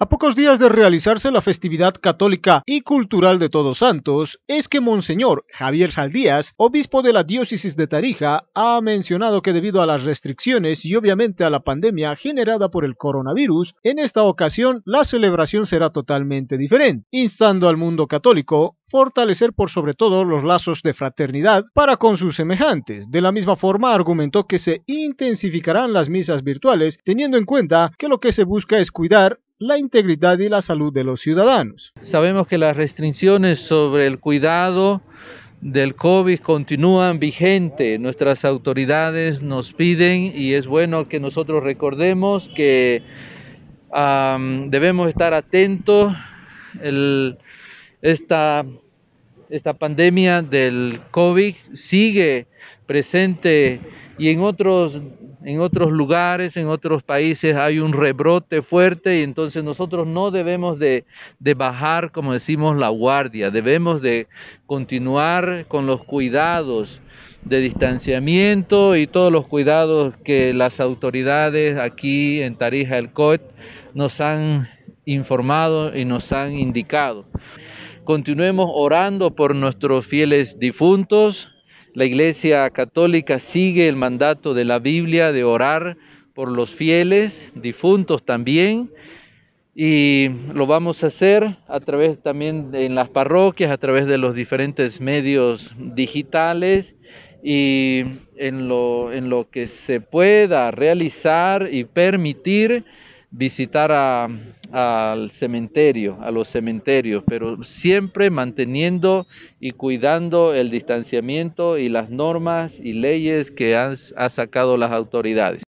A pocos días de realizarse la festividad católica y cultural de Todos Santos, es que Monseñor Javier Saldías, obispo de la diócesis de Tarija, ha mencionado que debido a las restricciones y obviamente a la pandemia generada por el coronavirus, en esta ocasión la celebración será totalmente diferente, instando al mundo católico fortalecer por sobre todo los lazos de fraternidad para con sus semejantes. De la misma forma, argumentó que se intensificarán las misas virtuales, teniendo en cuenta que lo que se busca es cuidar la integridad y la salud de los ciudadanos. Sabemos que las restricciones sobre el cuidado del COVID continúan vigente. Nuestras autoridades nos piden y es bueno que nosotros recordemos que debemos estar atentos. El, esta, esta pandemia del COVID sigue presente y en otros en otros lugares, en otros países hay un rebrote fuerte y entonces nosotros no debemos de, bajar, como decimos, la guardia, debemos de continuar con los cuidados de distanciamiento y todos los cuidados que las autoridades aquí en Tarija el Coet nos han informado y nos han indicado. Continuemos orando por nuestros fieles difuntos, la Iglesia Católica sigue el mandato de la Biblia de orar por los fieles, difuntos también, y lo vamos a hacer a través también en las parroquias, a través de los diferentes medios digitales y en lo, en lo que se pueda realizar y permitir visitar al cementerio, a los cementerios, pero siempre manteniendo y cuidando el distanciamiento y las normas y leyes que han, sacado las autoridades.